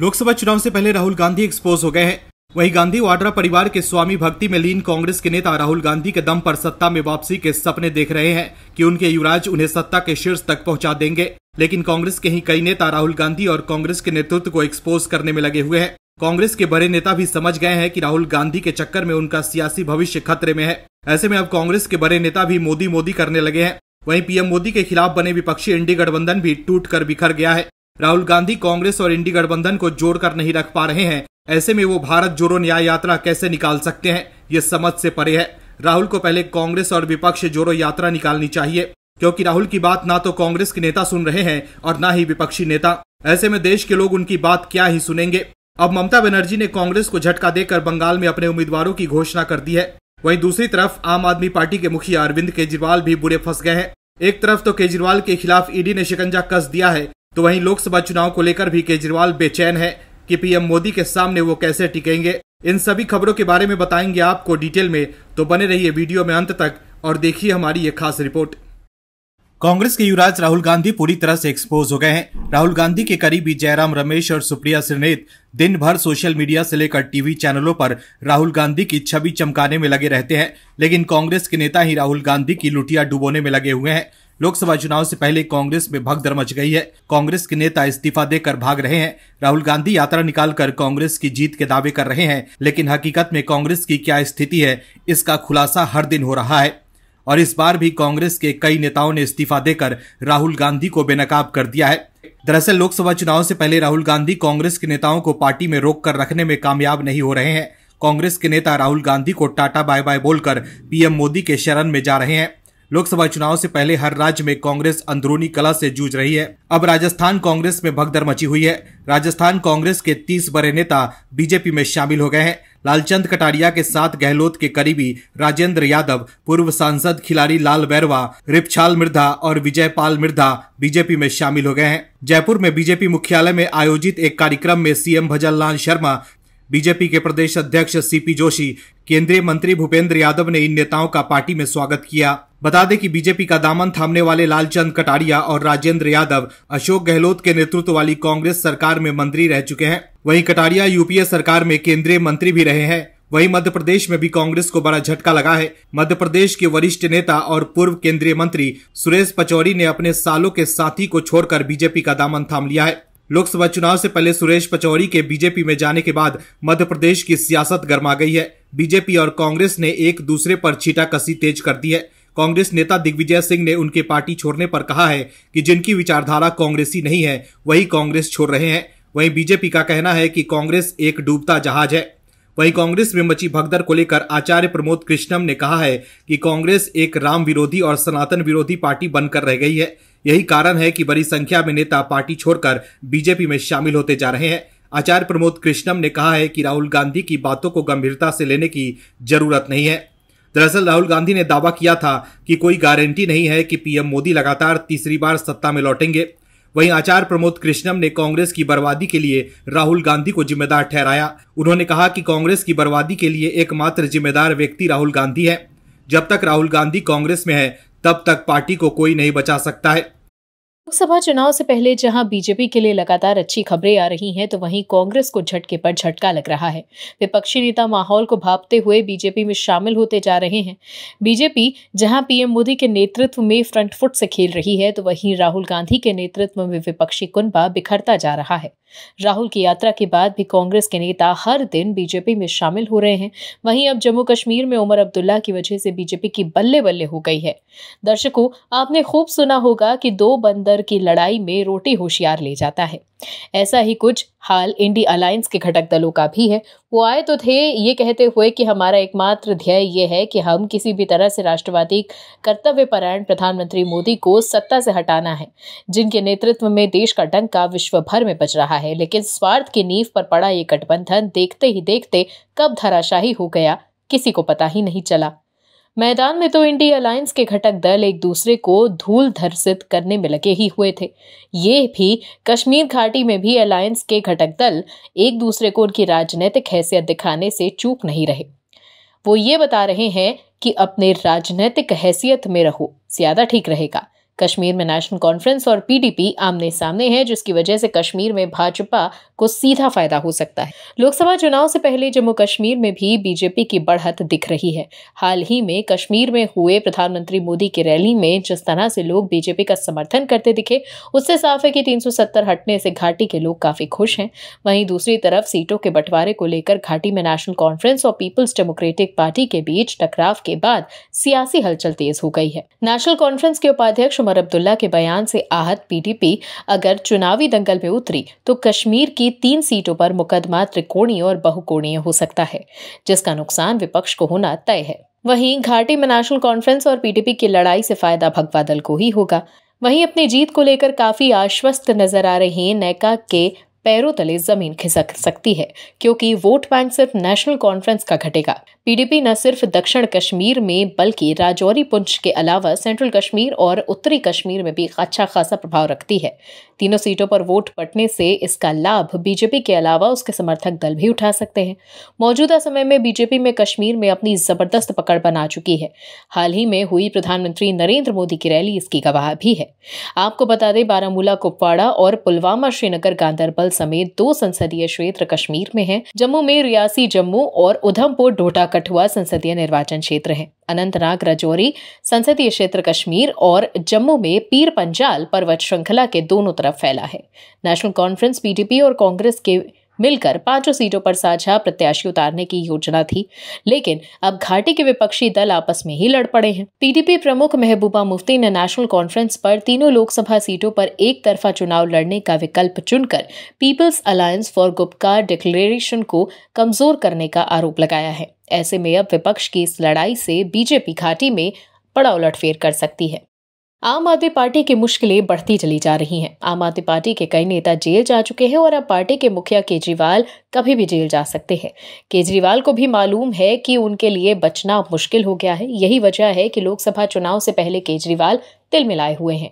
लोकसभा चुनाव से पहले राहुल गांधी एक्सपोज हो गए हैं वहीं गांधी वाड्रा परिवार के स्वामी भक्ति में लीन कांग्रेस के नेता राहुल गांधी के दम पर सत्ता में वापसी के सपने देख रहे हैं कि उनके युवराज उन्हें सत्ता के शीर्ष तक पहुंचा देंगे लेकिन कांग्रेस के ही कई नेता राहुल गांधी और कांग्रेस के नेतृत्व को एक्सपोज करने में लगे हुए हैं कांग्रेस के बड़े नेता भी समझ गए हैं कि राहुल गांधी के चक्कर में उनका सियासी भविष्य खतरे में है ऐसे में अब कांग्रेस के बड़े नेता भी मोदी मोदी करने लगे हैं वहीं पीएम मोदी के खिलाफ बने विपक्षी एनडी गठबंधन भी टूट कर बिखर गया है राहुल गांधी कांग्रेस और इंडी गठबंधन को जोड़कर नहीं रख पा रहे हैं ऐसे में वो भारत जोड़ो न्याय यात्रा कैसे निकाल सकते हैं ये समझ से परे है राहुल को पहले कांग्रेस और विपक्ष जोड़ो यात्रा निकालनी चाहिए क्योंकि राहुल की बात ना तो कांग्रेस के नेता सुन रहे हैं और ना ही विपक्षी नेता ऐसे में देश के लोग उनकी बात क्या ही सुनेंगे अब ममता बनर्जी ने कांग्रेस को झटका देकर बंगाल में अपने उम्मीदवारों की घोषणा कर दी है वहीं दूसरी तरफ आम आदमी पार्टी के मुखिया अरविंद केजरीवाल भी बुरे फंस गए हैं एक तरफ तो केजरीवाल के खिलाफ ईडी ने शिकंजा कस दिया है तो वहीं लोकसभा चुनाव को लेकर भी केजरीवाल बेचैन है कि पीएम मोदी के सामने वो कैसे टिकेंगे इन सभी खबरों के बारे में बताएंगे आपको डिटेल में तो बने रहिए वीडियो में अंत तक और देखिए हमारी ये खास रिपोर्ट कांग्रेस के युवराज राहुल गांधी पूरी तरह से एक्सपोज हो गए हैं राहुल गांधी के करीबी जयराम रमेश और सुप्रिया सिनेत दिन भर सोशल मीडिया से लेकर टीवी चैनलों पर राहुल गांधी की छवि चमकाने में लगे रहते हैं लेकिन कांग्रेस के नेता ही राहुल गांधी की लुटिया डुबोने में लगे हुए हैं लोकसभा चुनाव से पहले कांग्रेस में भगदड़ मच गई है कांग्रेस के नेता इस्तीफा देकर भाग रहे हैं राहुल गांधी यात्रा निकालकर कांग्रेस की जीत के दावे कर रहे हैं लेकिन हकीकत में कांग्रेस की क्या स्थिति है इसका खुलासा हर दिन हो रहा है और इस बार भी कांग्रेस के कई नेताओं ने इस्तीफा देकर राहुल गांधी को बेनकाब कर दिया है दरअसल लोकसभा चुनाव से पहले राहुल गांधी कांग्रेस के नेताओं को पार्टी में रोक कर रखने में कामयाब नहीं हो रहे हैं कांग्रेस के नेता राहुल गांधी को टाटा बाय बाय बोलकर पीएम मोदी के शरण में जा रहे हैं लोकसभा चुनाव से पहले हर राज्य में कांग्रेस अंदरूनी कला से जूझ रही है अब राजस्थान कांग्रेस में भगदड़ मची हुई है राजस्थान कांग्रेस के तीस बड़े नेता बीजेपी में शामिल हो गए हैं लालचंद कटारिया के साथ गहलोत के करीबी राजेंद्र यादव पूर्व सांसद खिलाड़ी लाल बैरवा रिपछाल मिर्धा और विजयपाल मिर्धा बीजेपी में शामिल हो गए हैं जयपुर में बीजेपी मुख्यालय में आयोजित एक कार्यक्रम में सीएम भजन लाल शर्मा बीजेपी के प्रदेश अध्यक्ष सीपी जोशी केंद्रीय मंत्री भूपेंद्र यादव ने इन नेताओं का पार्टी में स्वागत किया बता दें कि बीजेपी का दामन थामने वाले लालचंद कटारिया और राजेंद्र यादव अशोक गहलोत के नेतृत्व वाली कांग्रेस सरकार में मंत्री रह चुके हैं वहीं कटारिया यूपीए सरकार में केंद्रीय मंत्री भी रहे हैं वहीं मध्य प्रदेश में भी कांग्रेस को बड़ा झटका लगा है मध्य प्रदेश के वरिष्ठ नेता और पूर्व केंद्रीय मंत्री सुरेश पचौरी ने अपने सालों के साथी को छोड़कर बीजेपी का दामन थाम लिया है लोकसभा चुनाव से पहले सुरेश पचौरी के बीजेपी में जाने के बाद मध्य प्रदेश की सियासत गर्मा गई है बीजेपी और कांग्रेस ने एक दूसरे पर छीटा कसी तेज कर दी है कांग्रेस नेता दिग्विजय सिंह ने उनके पार्टी छोड़ने पर कहा है कि जिनकी विचारधारा कांग्रेसी नहीं है वही कांग्रेस छोड़ रहे हैं वहीं बीजेपी का कहना है कि कांग्रेस एक डूबता जहाज है वहीं कांग्रेस में मची भगदड़ को लेकर आचार्य प्रमोद कृष्णम ने कहा है कि कांग्रेस एक राम विरोधी और सनातन विरोधी पार्टी बनकर रह गई है यही कारण है कि बड़ी संख्या में नेता पार्टी छोड़कर बीजेपी में शामिल होते जा रहे हैं आचार्य प्रमोद कृष्णम ने कहा है कि राहुल गांधी की बातों को गंभीरता से लेने की जरूरत नहीं है दरअसल राहुल गांधी ने दावा किया था कि कोई गारंटी नहीं है कि पीएम मोदी लगातार तीसरी बार सत्ता में लौटेंगे वहीं आचार्य प्रमोद कृष्णम ने कांग्रेस की बर्बादी के लिए राहुल गांधी को जिम्मेदार ठहराया उन्होंने कहा कि कांग्रेस की बर्बादी के लिए एकमात्र जिम्मेदार व्यक्ति राहुल गांधी है जब तक राहुल गांधी कांग्रेस में है तब तक पार्टी को कोई नहीं बचा सकता है लोकसभा चुनाव से पहले जहां बीजेपी के लिए लगातार अच्छी खबरें आ रही हैं तो वहीं कांग्रेस को झटके पर झटका लग रहा है विपक्षी नेता माहौल को भापते हुए बीजेपी में शामिल होते जा रहे हैं बीजेपी जहां पीएम मोदी के नेतृत्व में फ्रंट फुट से खेल रही है तो वहीं राहुल गांधी के नेतृत्व में विपक्षी कुनबा बिखरता जा रहा है राहुल की यात्रा के बाद भी कांग्रेस के नेता हर दिन बीजेपी में शामिल हो रहे हैं वहीं अब जम्मू कश्मीर में उमर अब्दुल्ला की वजह से बीजेपी की बल्ले बल्ले हो गई है दर्शकों आपने खूब सुना होगा कि दो बंदर की लड़ाई में रोटी होशियार ले जाता है ऐसा ही कुछ हाल इंडी अलायंस के घटक दलों का भी है वो आए तो थे ये कहते हुए कि हमारा एकमात्र ध्येय ये है कि हम किसी भी तरह से राष्ट्रवादी कर्तव्यपरायण प्रधानमंत्री मोदी को सत्ता से हटाना है जिनके नेतृत्व में देश का डंका विश्व भर में बज रहा है है लेकिन स्वार्थ की नींव पर पड़ा ये गठबंधन देखते ही देखते कब धराशाही हो गया किसी को पता ही नहीं चला मैदान में तो इंडिया अलायंस के घटक दल एक दूसरे को धूल धर्षित करने में लगे ही हुए थे ये भी कश्मीर घाटी में भी अलायंस के घटक दल एक दूसरे को उनकी राजनीतिक हैसियत दिखाने से चूक नहीं रहे वो ये बता रहे हैं कि अपने राजनीतिक हैसियत में रहो ज्यादा ठीक रहेगा कश्मीर में नेशनल कॉन्फ्रेंस और पीडीपी आमने सामने है जिसकी वजह से कश्मीर में भाजपा को सीधा फायदा हो सकता है लोकसभा चुनाव से पहले जम्मू कश्मीर में भी बीजेपी की बढ़त दिख रही है हाल ही में कश्मीर में हुए प्रधानमंत्री मोदी की रैली में जिस तरह से लोग बीजेपी का समर्थन करते दिखे उससे साफ है कि तीन हटने से घाटी के लोग काफी खुश हैं वहीं दूसरी तरफ सीटों के बंटवारे को लेकर घाटी में नेशनल कॉन्फ्रेंस और पीपल्स डेमोक्रेटिक पार्टी के बीच टकराव के बाद सियासी हलचल तेज हो गई है नेशनल कॉन्फ्रेंस के उपाध्यक्ष उमर अब्दुल्ला के बयान से आहत पीडीपी अगर चुनावी दंगल में उतरी तो कश्मीर की तीन सीटों पर मुकदमा त्रिकोणीय और बहुकोणीय हो सकता है जिसका नुकसान विपक्ष को होना तय है वहीं घाटी में नेशनल कॉन्फ्रेंस और पीडीपी की लड़ाई से फायदा भगवा दल को ही होगा वहीं अपनी जीत को लेकर काफी आश्वस्त नजर आ रहे नैका के पैरों तले जमीन खिसक सकती है क्योंकि वोट बैंक सिर्फ नेशनल कॉन्फ्रेंस का घटेगा पीडीपी न सिर्फ दक्षिण कश्मीर में बल्कि राजौरी पुंछ के अलावा सेंट्रल कश्मीर और उत्तरी कश्मीर में भी अच्छा खासा प्रभाव रखती है तीनों सीटों पर वोट पटने से इसका लाभ बीजेपी के अलावा उसके समर्थक दल भी उठा सकते हैं मौजूदा समय में बीजेपी में कश्मीर में अपनी जबरदस्त पकड़ बना चुकी है हाल ही में हुई प्रधानमंत्री नरेंद्र मोदी की रैली इसकी गवाह भी है आपको बता दें बारामूला कुपवाड़ा और पुलवामा श्रीनगर गांधरबल समेत दो संसदीय क्षेत्र कश्मीर में हैं जम्मू में रियासी जम्मू और उधमपुर डोटा कठुआ संसदीय निर्वाचन क्षेत्र हैं अनंतनाग रजौरी संसदीय क्षेत्र कश्मीर और जम्मू में पीर पंजाल पर्वत श्रृंखला के दोनों तरफ फैला है नेशनल कॉन्फ्रेंस पीडीपी और कांग्रेस के मिलकर पांचों सीटों पर साझा प्रत्याशी उतारने की योजना थी लेकिन अब घाटी के विपक्षी दल आपस में ही लड़ पड़े हैं पीडीपी प्रमुख महबूबा मुफ्ती ने नेशनल कॉन्फ्रेंस पर तीनों लोकसभा सीटों पर एक तरफा चुनाव लड़ने का विकल्प चुनकर peoples alliance for Gupkar declaration को कमजोर करने का आरोप लगाया है ऐसे में अब विपक्ष की इस लड़ाई से बीजेपी घाटी में बड़ा उलटफेर कर सकती है आम आदमी पार्टी की मुश्किलें बढ़ती चली जा रही हैं आम आदमी पार्टी के कई नेता जेल जा चुके हैं और अब पार्टी के मुखिया केजरीवाल कभी भी जेल जा सकते हैं केजरीवाल को भी मालूम है कि उनके लिए बचना मुश्किल हो गया है यही वजह है कि लोकसभा चुनाव से पहले केजरीवाल तिल मिलाए हुए हैं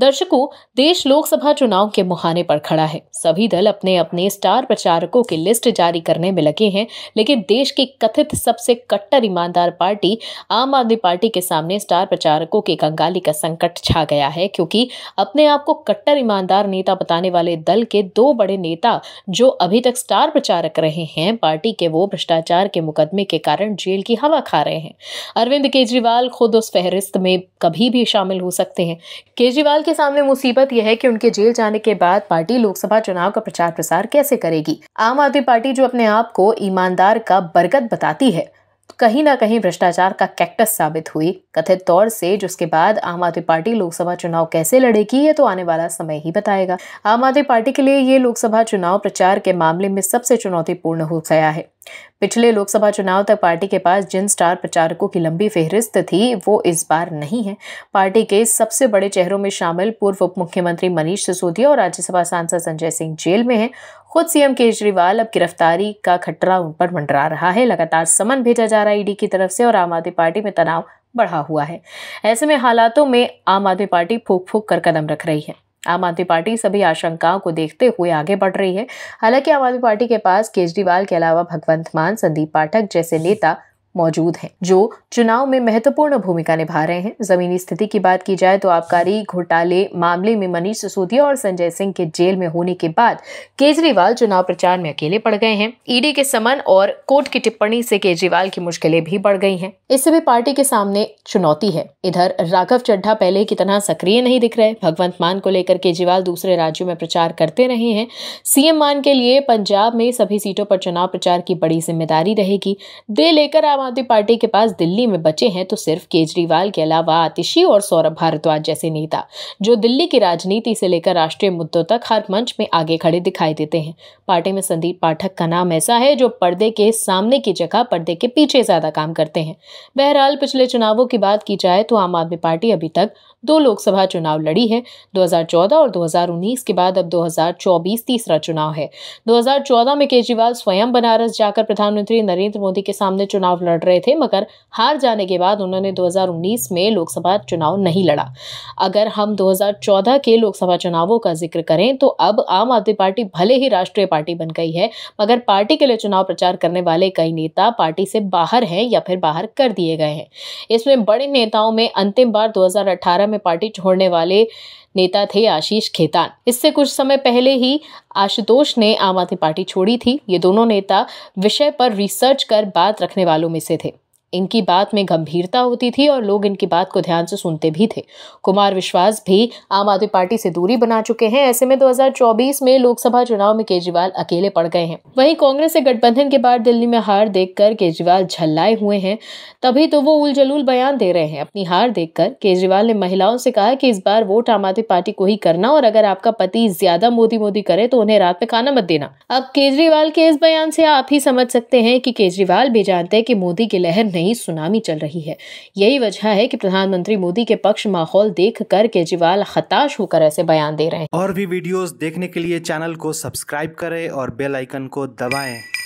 दर्शकों देश लोकसभा चुनाव के मुहाने पर खड़ा है सभी दल अपने अपने स्टार प्रचारकों की लिस्ट जारी करने में लगे हैं लेकिन देश की कथित सबसे कट्टर ईमानदार पार्टी आम आदमी पार्टी के सामने स्टार प्रचारकों के कंगाली का संकट छा गया है क्योंकि अपने आप को कट्टर ईमानदार नेता बताने वाले दल के दो बड़े नेता जो अभी तक स्टार प्रचारक रहे हैं पार्टी के वो भ्रष्टाचार के मुकदमे के कारण जेल की हवा खा रहे हैं अरविंद केजरीवाल खुद उस फहरिस्त में कभी भी शामिल हो सकते हैं केजरीवाल के सामने मुसीबत यह है कि उनके जेल जाने के बाद पार्टी लोकसभा चुनाव का प्रचार प्रसार कैसे करेगी आम आदमी पार्टी जो अपने आप को ईमानदार का बरगद बताती है कहीं ना कहीं भ्रष्टाचार का कैक्टस साबित हुई कथित तौर से जिसके बाद आम आदमी पार्टी लोकसभा चुनाव कैसे लड़ेगी ये तो आने वाला समय ही बताएगा आम आदमी पार्टी के लिए ये लोकसभा चुनाव प्रचार के मामले में सबसे चुनौतीपूर्ण हो गया है पिछले लोकसभा चुनाव तक पार्टी के पास जिन स्टार प्रचारकों की लंबी फेहरिस्त थी वो इस बार नहीं है पार्टी के सबसे बड़े चेहरों में शामिल पूर्व उप मुख्यमंत्री मनीष सिसोदिया और राज्यसभा सांसद संजय सिंह जेल में हैं खुद सीएम केजरीवाल अब गिरफ्तारी का खतरा उन पर मंडरा रहा है लगातार समन भेजा जा रहा है ईडी की तरफ से और आम आदमी पार्टी में तनाव बढ़ा हुआ है ऐसे में हालातों में आम आदमी पार्टी फूक फूक कर कदम रख रही है आम आदमी पार्टी सभी आशंकाओं को देखते हुए आगे बढ़ रही है हालांकि आम आदमी पार्टी के पास केजरीवाल के अलावा भगवंत मान संदीप पाठक जैसे नेता मौजूद हैं जो चुनाव में महत्वपूर्ण भूमिका निभा रहे हैं जमीनी स्थिति की बात की जाए तो आबकारी घोटाले मामले में मनीष सिसोदिया और संजय सिंह के जेल में होने के बाद केजरीवाल चुनाव प्रचार में अकेले पड़ गए हैं ईडी के समन और कोर्ट की टिप्पणी से केजरीवाल की मुश्किलें भी बढ़ गई हैं इससे भी पार्टी के सामने चुनौती है इधर राघव चड्ढा पहले की तरह सक्रिय नहीं दिख रहे भगवंत मान को लेकर केजरीवाल दूसरे राज्यों में प्रचार करते रहे हैं सीएम मान के लिए पंजाब में सभी सीटों पर चुनाव प्रचार की बड़ी जिम्मेदारी रहेगी दे लेकर आप आदमी पार्टी के पास दिल्ली में बचे हैं तो सिर्फ केजरीवाल के अलावा आतिशी और सौरभ भारद्वाज जैसे नेता जो दिल्ली की राजनीति से लेकर राष्ट्रीय मुद्दों तक हर मंच में आगे खड़े दिखाई देते हैं पार्टी में संदीप पाठक का नाम ऐसा है जो पर्दे के सामने की जगह पर्दे के पीछे ज्यादा काम करते हैं बहरहाल पिछले चुनावों की बात की जाए तो आम आदमी पार्टी अभी तक दो लोकसभा चुनाव लड़ी है 2014 और 2019 के बाद अब 2024 तीसरा चुनाव है 2014 में केजरीवाल स्वयं बनारस जाकर प्रधानमंत्री नरेंद्र मोदी के सामने चुनाव लड़ रहे थे मगर हार जाने के बाद उन्होंने 2019 में लोकसभा चुनाव नहीं लड़ा अगर हम 2014 के लोकसभा चुनावों का जिक्र करें तो अब आम आदमी पार्टी भले ही राष्ट्रीय पार्टी बन गई है मगर पार्टी के लिए चुनाव प्रचार करने वाले कई नेता पार्टी से बाहर हैं या फिर बाहर कर दिए गए हैं इसमें बड़े नेताओं में अंतिम बार दो में में पार्टी छोड़ने वाले नेता थे आशीष खेतान इससे कुछ समय पहले ही आशुतोष ने आम आदमी पार्टी छोड़ी थी ये दोनों नेता विषय पर रिसर्च कर बात रखने वालों में से थे इनकी बात में गंभीरता होती थी और लोग इनकी बात को ध्यान से सुनते भी थे कुमार विश्वास भी आम आदमी पार्टी से दूरी बना चुके हैं ऐसे में 2024 में लोकसभा चुनाव में केजरीवाल अकेले पड़ गए हैं वहीं कांग्रेस से गठबंधन के बाद दिल्ली में हार देखकर केजरीवाल झल्लाए हुए हैं तभी तो वो उलझलूल बयान दे रहे हैं अपनी हार देख केजरीवाल ने महिलाओं से कहा कि इस बार वोट आम आदमी पार्टी को ही करना और अगर आपका पति ज्यादा मोदी मोदी करे तो उन्हें रात में खाना मत देना अब केजरीवाल के इस बयान से आप ही समझ सकते हैं कि केजरीवाल भी जानते हैं कि मोदी की लहर नहीं नई सुनामी चल रही है यही वजह है कि प्रधानमंत्री मोदी के पक्ष माहौल देख कर केजरीवाल हताश होकर ऐसे बयान दे रहे हैं और भी वीडियोस देखने के लिए चैनल को सब्सक्राइब करें और बेल आइकन को दबाएं